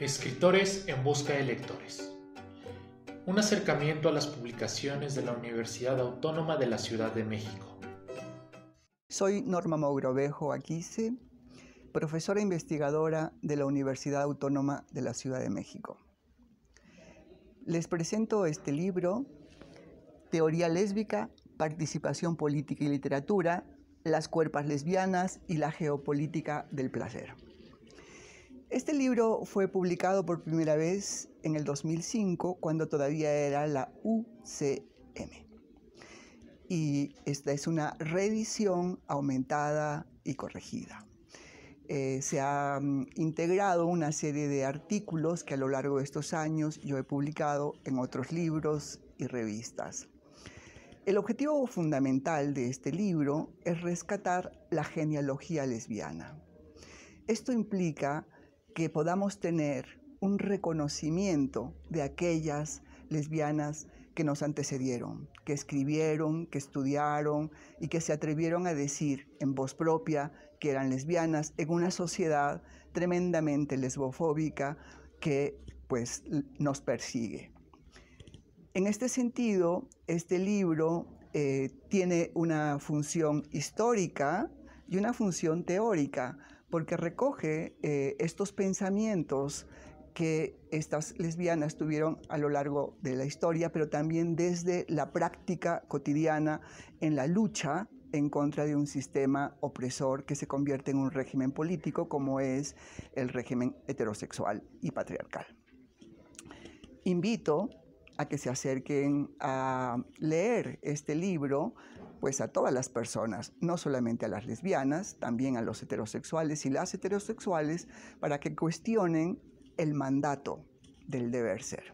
Escritores en busca de lectores. Un acercamiento a las publicaciones de la Universidad Autónoma de la Ciudad de México. Soy Norma Maugrovejo Aquise, profesora investigadora de la Universidad Autónoma de la Ciudad de México. Les presento este libro, Teoría lésbica, participación política y literatura, las cuerpas lesbianas y la geopolítica del placer. Este libro fue publicado por primera vez en el 2005, cuando todavía era la UCM. Y esta es una reedición aumentada y corregida. Eh, se ha mm, integrado una serie de artículos que a lo largo de estos años yo he publicado en otros libros y revistas. El objetivo fundamental de este libro es rescatar la genealogía lesbiana. Esto implica que podamos tener un reconocimiento de aquellas lesbianas que nos antecedieron, que escribieron, que estudiaron y que se atrevieron a decir en voz propia que eran lesbianas en una sociedad tremendamente lesbofóbica que pues nos persigue. En este sentido, este libro eh, tiene una función histórica y una función teórica, porque recoge eh, estos pensamientos que estas lesbianas tuvieron a lo largo de la historia, pero también desde la práctica cotidiana en la lucha en contra de un sistema opresor que se convierte en un régimen político como es el régimen heterosexual y patriarcal. Invito a que se acerquen a leer este libro, pues a todas las personas, no solamente a las lesbianas, también a los heterosexuales y las heterosexuales, para que cuestionen el mandato del deber ser.